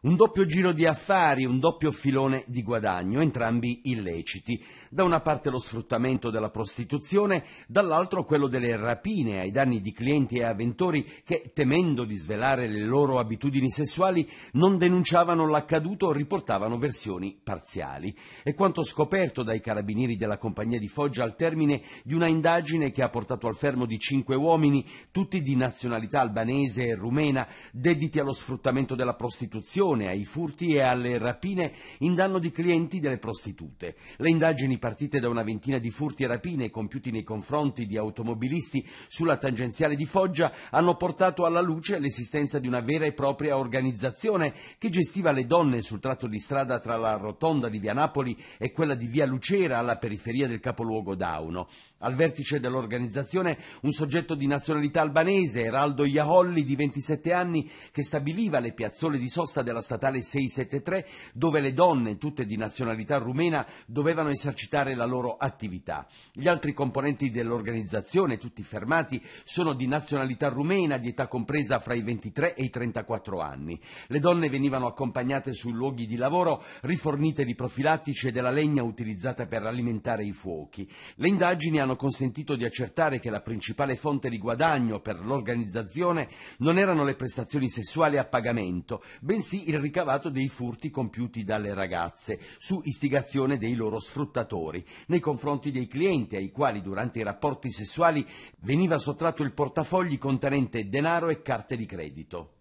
Un doppio giro di affari, un doppio filone di guadagno, entrambi illeciti. Da una parte lo sfruttamento della prostituzione, dall'altro quello delle rapine ai danni di clienti e avventori che, temendo di svelare le loro abitudini sessuali, non denunciavano l'accaduto o riportavano versioni parziali. E quanto scoperto dai carabinieri della compagnia di Foggia al termine di una indagine che ha portato al fermo di cinque uomini, tutti di nazionalità albanese e rumena, dediti allo sfruttamento della prostituzione attenzione ai furti e alle rapine in danno di clienti delle prostitute. Le indagini partite da una ventina di furti e rapine compiuti nei confronti di automobilisti sulla tangenziale di Foggia hanno portato alla luce l'esistenza di una vera e propria organizzazione che gestiva le donne sul tratto di strada tra la rotonda di via Napoli e quella di via Lucera alla periferia del capoluogo Dauno. Al vertice dell'organizzazione un soggetto di nazionalità albanese, Eraldo Iaholli, di 27 anni, che stabiliva le piazzole di sosta della della statale 673 dove le donne, tutte di nazionalità rumena, dovevano esercitare la loro attività. Gli altri componenti dell'organizzazione, tutti fermati, sono di nazionalità rumena, di età compresa fra i 23 e i 34 anni. Le donne venivano accompagnate sui luoghi di lavoro, rifornite di profilattici e della legna utilizzata per alimentare i fuochi. Le indagini hanno consentito di accertare che la principale fonte di guadagno per l'organizzazione non erano le prestazioni sessuali a pagamento, bensì il ricavato dei furti compiuti dalle ragazze su istigazione dei loro sfruttatori nei confronti dei clienti ai quali durante i rapporti sessuali veniva sottratto il portafogli contenente denaro e carte di credito.